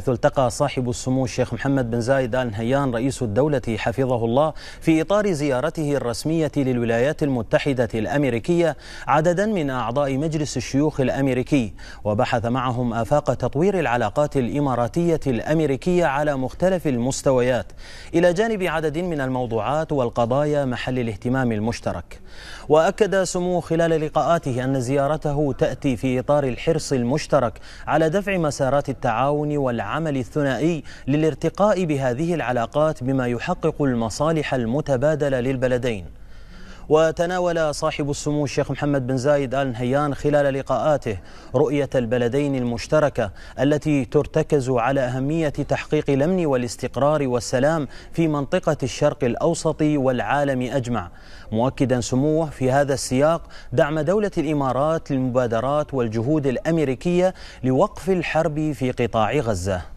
حيث التقى صاحب السمو الشيخ محمد بن زايد آل نهيان رئيس الدولة حفظه الله في إطار زيارته الرسمية للولايات المتحدة الأمريكية عددا من أعضاء مجلس الشيوخ الأمريكي وبحث معهم آفاق تطوير العلاقات الإماراتية الأمريكية على مختلف المستويات إلى جانب عدد من الموضوعات والقضايا محل الاهتمام المشترك وأكد سمو خلال لقاءاته أن زيارته تأتي في إطار الحرص المشترك على دفع مسارات التعاون والعمل العمل الثنائي للارتقاء بهذه العلاقات بما يحقق المصالح المتبادله للبلدين وتناول صاحب السمو الشيخ محمد بن زايد آل نهيان خلال لقاءاته رؤية البلدين المشتركة التي ترتكز على أهمية تحقيق الأمن والاستقرار والسلام في منطقة الشرق الأوسط والعالم أجمع مؤكدا سموه في هذا السياق دعم دولة الإمارات للمبادرات والجهود الأمريكية لوقف الحرب في قطاع غزة